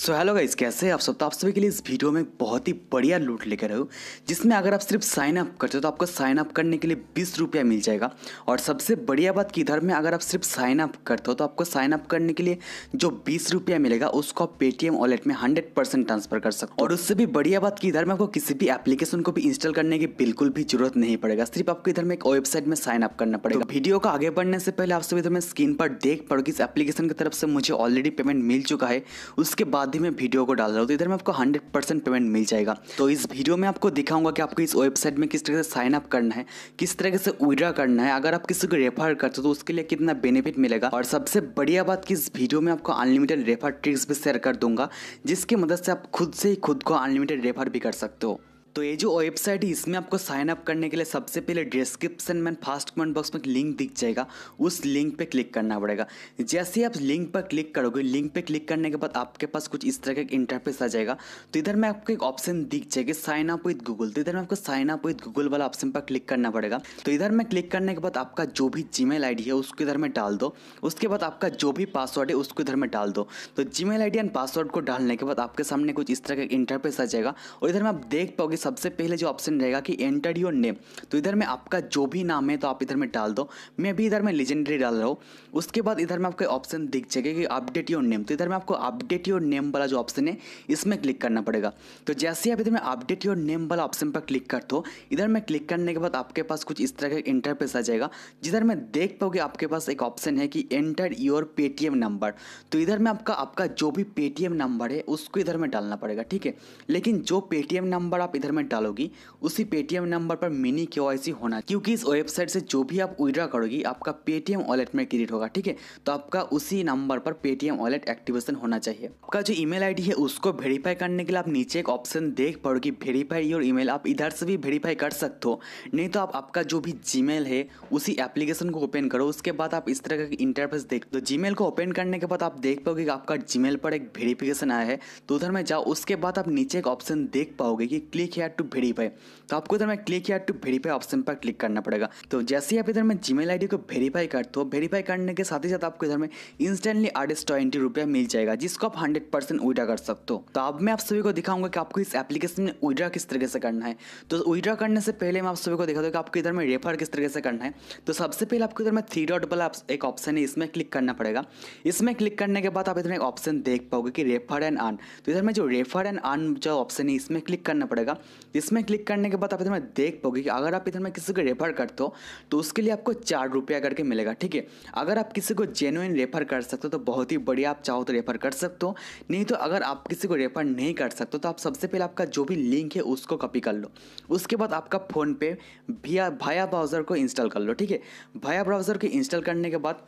so hello guys कैसे आप सब तो आप सभी के लिए इस वीडियो में बहुत ही बढ़िया लूट लेकर आए हो जिसमें अगर आप सिर्फ साइन अप करते हो तो आपको साइन अप करने के लिए बीस रुपया मिल जाएगा और सबसे बढ़िया बात कि इधर में अगर आप सिर्फ साइन अप करते हो तो आपको साइन अप करने के लिए जो बीस रुपया मिलेगा उसको आप पेटीएम वॉलेट में हंड्रेड परसेंट ट्रांसफर कर सकते हो और उससे भी बढ़िया बात कि इधर में आपको किसी भी एप्लीकेशन को भी इंस्टॉल करने की बिल्कुल भी जरूरत नहीं पड़ेगा सिर्फ आपको इधर में एक वेबसाइट में साइन अप करना पड़ेगा तो वीडियो का आगे बढ़ने से पहले आप सभी इधर में स्क्रीन पर देख पड़ोगी इस एप्लीकेशन की तरफ से मुझे ऑलरेडी पेमेंट मिल चुका है उसके बाद बाद ही मैं वीडियो को डाल रहा हूँ तो इधर मैं आपको हंड्रेड परसेंट पेमेंट मिल जाएगा तो इस वीडियो में आपको दिखाऊंगा कि आपको इस वेबसाइट में किस तरह से साइन अप करना है किस तरह से विड्रा करना है अगर आप किसी को रेफर करते हो तो उसके लिए कितना बेनिफिट मिलेगा और सबसे बढ़िया बात कि इस वीडियो में आपको अनलिमिटेड रेफर ट्रिक्स भी शेयर कर दूंगा जिसकी मदद से आप खुद से ही खुद को अनलिमिटेड रेफर भी कर सकते हो तो ये जो वेबसाइट है इसमें आपको साइन अप करने के लिए सबसे पहले डिस्क्रिप्शन में फास्ट कमेंट बॉक्स में लिंक दिख जाएगा उस लिंक पे क्लिक करना पड़ेगा जैसे ही आप लिंक पर क्लिक करोगे लिंक पे क्लिक करने के बाद आपके पास कुछ इस तरह का एक इंटरफेस आ जाएगा तो इधर में आपको एक ऑप्शन दिख जाएगा साइन अप विद गूगल तो इधर में आपको साइन अप विद गूगल वाला ऑप्शन पर क्लिक करना पड़ेगा तो इधर में क्लिक करने के बाद आपका जो भी जीमेल मेल है उसको इधर में डाल दो उसके बाद आपका जो भी पासवर्ड है उसको इधर में डाल दो तो जीमेल मेल एंड पासवर्ड को डालने के बाद आपके सामने कुछ इस तरह का इंटरफेस आ जाएगा और इधर में आप देख पाओगे सबसे पहले जो ऑप्शन रहेगा कि एंटर योर नेम तो इधर में आपका जो भी नाम है तो आप इधर में डाल दो मैं भी इधर में लेजेंडरी डाल रहा हूँ उसके बाद इधर में आपको ऑप्शन दिख जाएगा कि अपडेट योर नेम तो इधर में आपको अपडेट योर नेम वाला जो ऑप्शन है इसमें क्लिक करना पड़ेगा तो जैसे ही आप इधर में अपडेट योर नेम वाला ऑप्शन पर क्लिक करते हो इधर में क्लिक करने के बाद आपके पास कुछ इस तरह का इंटरफेस आ जाएगा जिधर में देख पाओगे आपके पास एक ऑप्शन है कि एंटर योर पेटीएम नंबर तो इधर में आपका आपका जो भी पेटीएम नंबर है उसको इधर में डालना पड़ेगा ठीक है लेकिन जो पेटीएम नंबर आप इधर आंसर में डालोगी उसी पेटीएम नंबर पर मिनी के होना क्योंकि इस वेबसाइट से जो भी आप विड्रा करोगी आपका पेटीएम वॉलेट में क्रिएट होगा ठीक है तो आपका उसी नंबर पर पेटीएम वॉलेट एक्टिवेशन होना चाहिए आपका जो ईमेल आईडी है उसको वेरीफाई करने के लिए आप नीचे एक ऑप्शन देख पाओगे वेरीफाई योर ईमेल आप इधर से भी वेरीफाई कर सकते हो नहीं तो आप आपका जो भी जी है उसी एप्लीकेशन को ओपन करो उसके बाद आप इस तरह का इंटरफेस देख दो तो जी को ओपन करने के बाद आप देख पाओगे कि आपका जी पर एक वेरीफिकेशन आया है तो उधर में जाओ उसके बाद आप नीचे एक ऑप्शन देख पाओगे कि क्लिक किया टू वेरीफाई तो आपको इधर में क्लिक किया टू वेरीफाई ऑप्शन पर क्लिक करना पड़ेगा तो जैसे ही आप इधर में जीमेल आईडी को वेरीफाई करते हो वेरीफाई करने के साथ ही साथ आपको इधर में इंस्टेंटली आर्टिस्ट ट्वेंटी रुपया मिल जाएगा जिसको आप हंड्रेड परसेंट कर सकते हो तो अब मैं आप सभी को दिखाऊंगा कि आपको इस एप्लीकेशन में विड्रा किस तरीके से करना है तो विड्रा करने से पहले मैं आप सभी को दिखा दूँ कि आपको इधर में रेफर किस तरीके से करना है तो सबसे पहले आपको इधर में थ्री डॉट वाला एक ऑप्शन है इसमें क्लिक करना पड़ेगा इसमें क्लिक करने के बाद आप इधर एक ऑप्शन देख पाओगे कि रेफर एंड आन तो इधर में जो रेफर एंड आन जो ऑप्शन है इसमें क्लिक करना पड़ेगा इसमें क्लिक करने के बाद आप इधर में देख पाओगे कि अगर आप इधर में किसी को रेफर करते हो तो उसके लिए आपको चार रुपया करके मिलेगा ठीक है अगर आप किसी को जेनुइन रेफर कर सकते हो तो बहुत ही बढ़िया आप चाहो तो रेफर कर सकते हो नहीं तो अगर आप किसी को रेफर नहीं कर सकते तो आप सबसे पहले आपका जो भी लिंक है उसको कॉपी कर लो उसके बाद आपका फोनपे भैया भाया ब्राउज़र को इंस्टॉल कर लो ठीक है भाया ब्राउज़र को इंस्टॉल करने के बाद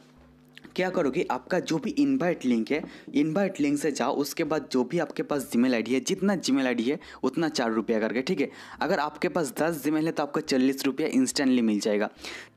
क्या करोगे आपका जो भी इनवाइट लिंक है इनवाइट लिंक से जाओ उसके बाद जो भी आपके पास जीमेल आईडी है जितना जीमेल आईडी है उतना चार रुपया करके ठीक है अगर आपके पास दस जीमेल है तो आपको चालीस रुपया इंस्टेंटली मिल जाएगा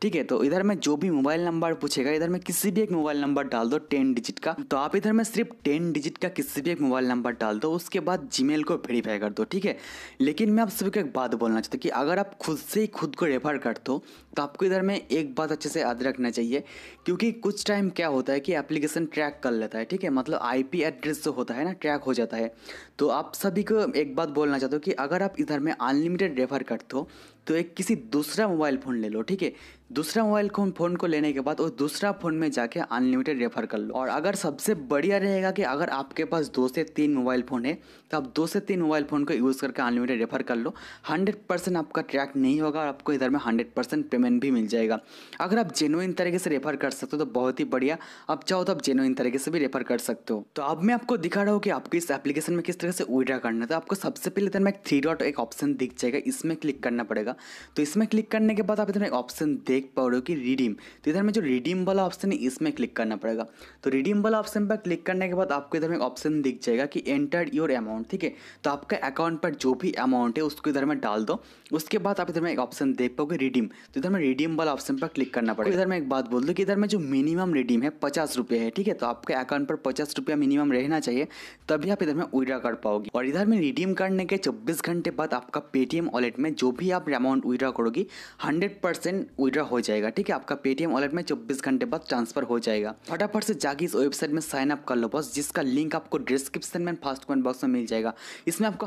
ठीक है तो इधर में जो भी मोबाइल नंबर पूछेगा इधर में किसी भी एक मोबाइल नंबर डाल दो टेन डिजिट का तो आप इधर में सिर्फ टेन डिजिट का किसी भी एक मोबाइल नंबर डाल दो उसके बाद जी को वेरीफाई कर दो ठीक है लेकिन मैं आप सभी को एक बात बोलना चाहता हूँ कि अगर आप खुद से ही खुद को रेफर कर दो तो आपको इधर में एक बात अच्छे से याद रखना चाहिए क्योंकि कुछ टाइम क्या क्या होता है कि एप्लीकेशन ट्रैक कर लेता है ठीक है मतलब आईपी एड्रेस जो होता है ना ट्रैक हो जाता है तो आप सभी को एक बात बोलना चाहते हो कि अगर आप इधर में अनलिमिटेड रेफर करते हो तो एक किसी दूसरा मोबाइल फ़ोन ले लो ठीक है दूसरा मोबाइल फ़ोन को लेने के बाद वो दूसरा फ़ोन में जाके अनलिमिटेड रेफर कर लो और अगर सबसे बढ़िया रहेगा कि अगर आपके पास दो से तीन मोबाइल फ़ोन है तो आप दो से तीन मोबाइल फ़ोन को यूज़ करके अनलिमिटेड रेफर कर लो हंड्रेड परसेंट आपका ट्रैक नहीं होगा और आपको इधर में हंड्रेड परसेंट पेमेंट भी मिल जाएगा अगर आप जेनुइन तरीके से रेफर कर सकते हो तो बहुत ही बढ़िया आप चाहो तो आप जेनुइन तरीके से भी रेफर कर सकते हो तो अब मैं आपको दिखा रहा हूँ कि आपको इस एप्लीकेशन में किस तरह से विड्रा करना है तो आपको सबसे पहले इधर में एक थ्री डॉट एक ऑप्शन दिख जाएगा इसमें क्लिक करना पड़ेगा जाएगा तो इसमें क्लिक करने के बाद आप इधर एक ऑप्शन देख पा रहे हो कि रिडीम तो इधर में जो रिडीम वाला ऑप्शन है इसमें क्लिक करना पड़ेगा तो रिडीम वाला ऑप्शन पर क्लिक करने के बाद आपको इधर में ऑप्शन दिख जाएगा कि एंटर योर अमाउंट ठीक है तो आपका अकाउंट पर जो भी अमाउंट है उसको इधर में डाल दो उसके बाद आप इधर में एक ऑप्शन देख पाओगे रिडीम तो इधर में रिडीम वाला ऑप्शन पर क्लिक करना पड़ेगा इधर मैं एक बात बोल दूँ कि इधर में जो मिनिमम रिडीम है पचास रुपये है ठीक है तो आपके अकाउंट पर पचास रुपया मिनिमम रहना चाहिए तभी आप इधर में विड्रा कर पाओगे और इधर में रिडीम करने के चौबीस घंटे बाद आपका पेटीएम वॉलेट में जो भी आप अमाउंट विड्रा करोगी हंड्रेड परसेंट विड्रा हो जाएगा ठीक है आपका पेटीएम वॉलेट में चौबीस घंटे बाद ट्रांसफर हो जाएगा फटाफट से जाके इस वेबसाइट में साइन अप कर लो बस जिसका लिंक आपको डिस्क्रिप्शन में फास्ट कमेंट बॉक्स में मिल जाएगा इसमें आपको